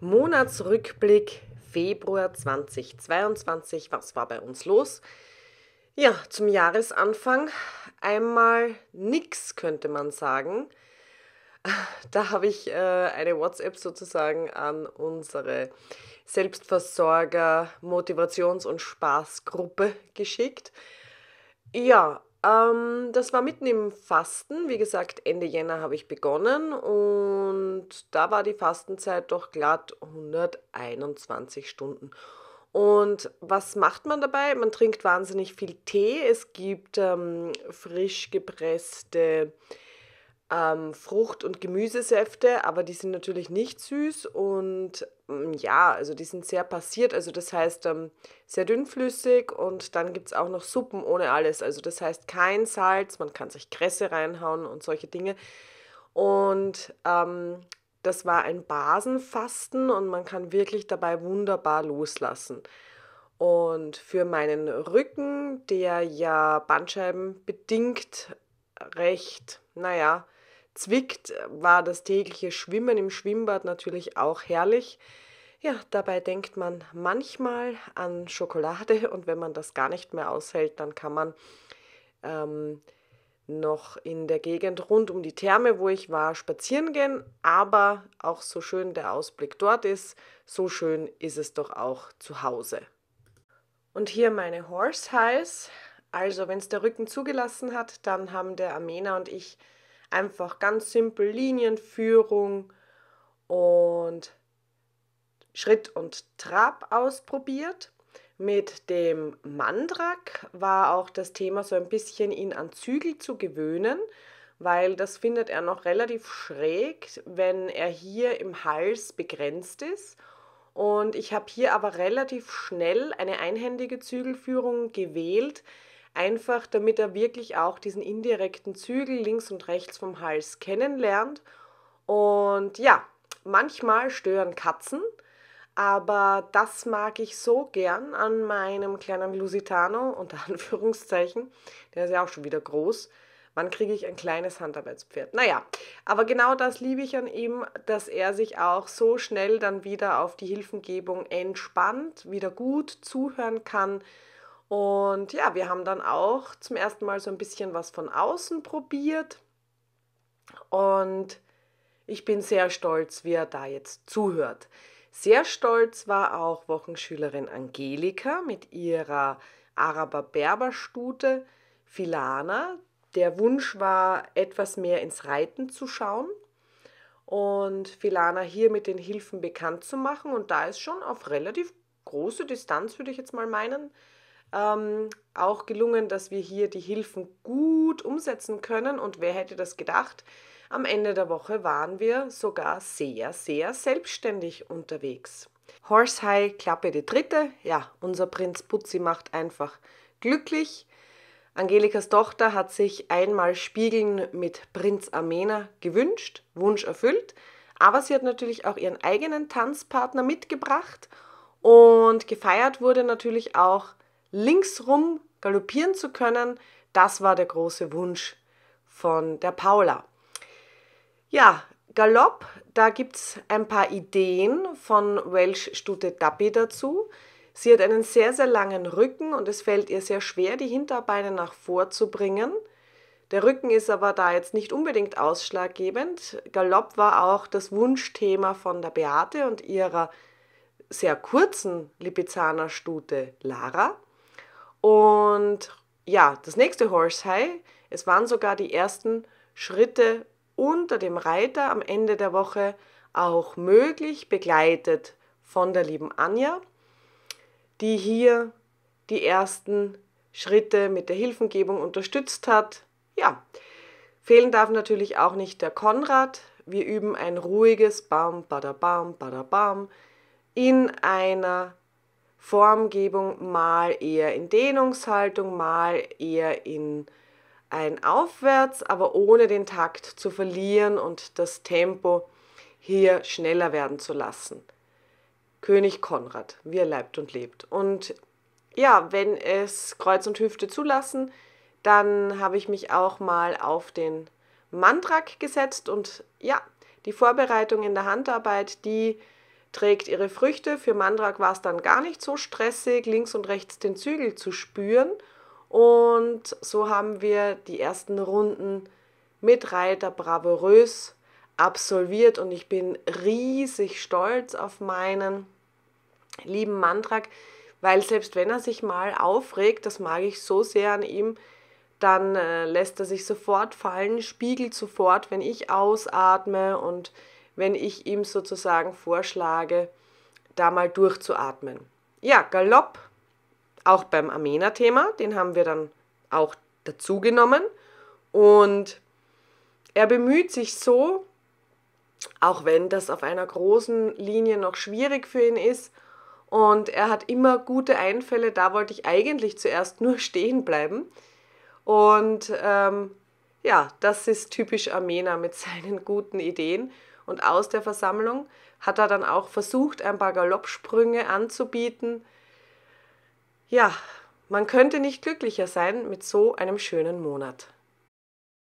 Monatsrückblick Februar 2022. Was war bei uns los? Ja, zum Jahresanfang einmal nix, könnte man sagen. Da habe ich äh, eine WhatsApp sozusagen an unsere Selbstversorger, Motivations- und Spaßgruppe geschickt. Ja, ähm, das war mitten im Fasten. Wie gesagt, Ende Jänner habe ich begonnen und da war die Fastenzeit doch glatt 121 Stunden. Und was macht man dabei? Man trinkt wahnsinnig viel Tee. Es gibt ähm, frisch gepresste ähm, Frucht- und Gemüsesäfte, aber die sind natürlich nicht süß und mm, ja, also die sind sehr passiert, also das heißt ähm, sehr dünnflüssig und dann gibt es auch noch Suppen ohne alles, also das heißt kein Salz, man kann sich Kresse reinhauen und solche Dinge. Und ähm, das war ein Basenfasten und man kann wirklich dabei wunderbar loslassen. Und für meinen Rücken, der ja Bandscheiben bedingt recht, naja, zwickt, war das tägliche Schwimmen im Schwimmbad natürlich auch herrlich. Ja, dabei denkt man manchmal an Schokolade und wenn man das gar nicht mehr aushält, dann kann man ähm, noch in der Gegend rund um die Therme, wo ich war, spazieren gehen. Aber auch so schön der Ausblick dort ist, so schön ist es doch auch zu Hause. Und hier meine Horse Highs. Also, wenn es der Rücken zugelassen hat, dann haben der Armena und ich Einfach ganz simpel Linienführung und Schritt und Trab ausprobiert. Mit dem Mandrak war auch das Thema so ein bisschen ihn an Zügel zu gewöhnen, weil das findet er noch relativ schräg, wenn er hier im Hals begrenzt ist. Und ich habe hier aber relativ schnell eine einhändige Zügelführung gewählt, einfach damit er wirklich auch diesen indirekten Zügel links und rechts vom Hals kennenlernt. Und ja, manchmal stören Katzen, aber das mag ich so gern an meinem kleinen Lusitano, unter Anführungszeichen, der ist ja auch schon wieder groß. Wann kriege ich ein kleines Handarbeitspferd? Naja, aber genau das liebe ich an ihm, dass er sich auch so schnell dann wieder auf die Hilfengebung entspannt, wieder gut zuhören kann und ja, wir haben dann auch zum ersten Mal so ein bisschen was von außen probiert. Und ich bin sehr stolz, wie er da jetzt zuhört. Sehr stolz war auch Wochenschülerin Angelika mit ihrer Araber-Berber-Stute Filana. Der Wunsch war, etwas mehr ins Reiten zu schauen und Filana hier mit den Hilfen bekannt zu machen. Und da ist schon auf relativ große Distanz, würde ich jetzt mal meinen, ähm, auch gelungen, dass wir hier die Hilfen gut umsetzen können. Und wer hätte das gedacht? Am Ende der Woche waren wir sogar sehr, sehr selbstständig unterwegs. Horse Klappe die dritte. Ja, unser Prinz Putzi macht einfach glücklich. Angelikas Tochter hat sich einmal Spiegeln mit Prinz Armena gewünscht, Wunsch erfüllt. Aber sie hat natürlich auch ihren eigenen Tanzpartner mitgebracht und gefeiert wurde natürlich auch linksrum galoppieren zu können, das war der große Wunsch von der Paula. Ja, Galopp, da gibt es ein paar Ideen von Welsh Stute Dappi dazu. Sie hat einen sehr, sehr langen Rücken und es fällt ihr sehr schwer, die Hinterbeine nach vorzubringen. Der Rücken ist aber da jetzt nicht unbedingt ausschlaggebend. Galopp war auch das Wunschthema von der Beate und ihrer sehr kurzen Lipizzaner Stute Lara. Und ja, das nächste Horse High, es waren sogar die ersten Schritte unter dem Reiter am Ende der Woche auch möglich, begleitet von der lieben Anja, die hier die ersten Schritte mit der Hilfengebung unterstützt hat. Ja, fehlen darf natürlich auch nicht der Konrad. Wir üben ein ruhiges Bam, Bada Badabam in einer Formgebung mal eher in Dehnungshaltung, mal eher in ein Aufwärts, aber ohne den Takt zu verlieren und das Tempo hier schneller werden zu lassen. König Konrad, wie er leibt und lebt. Und ja, wenn es Kreuz und Hüfte zulassen, dann habe ich mich auch mal auf den Mantrak gesetzt und ja, die Vorbereitung in der Handarbeit, die trägt ihre Früchte. Für Mandrak war es dann gar nicht so stressig, links und rechts den Zügel zu spüren. Und so haben wir die ersten Runden mit Reiter bravourös absolviert und ich bin riesig stolz auf meinen lieben Mandrak, weil selbst wenn er sich mal aufregt, das mag ich so sehr an ihm, dann äh, lässt er sich sofort fallen, spiegelt sofort, wenn ich ausatme und wenn ich ihm sozusagen vorschlage, da mal durchzuatmen. Ja, Galopp, auch beim armena thema den haben wir dann auch dazu genommen. Und er bemüht sich so, auch wenn das auf einer großen Linie noch schwierig für ihn ist. Und er hat immer gute Einfälle, da wollte ich eigentlich zuerst nur stehen bleiben. Und ähm, ja, das ist typisch Armena mit seinen guten Ideen. Und aus der Versammlung hat er dann auch versucht, ein paar Galoppsprünge anzubieten. Ja, man könnte nicht glücklicher sein mit so einem schönen Monat.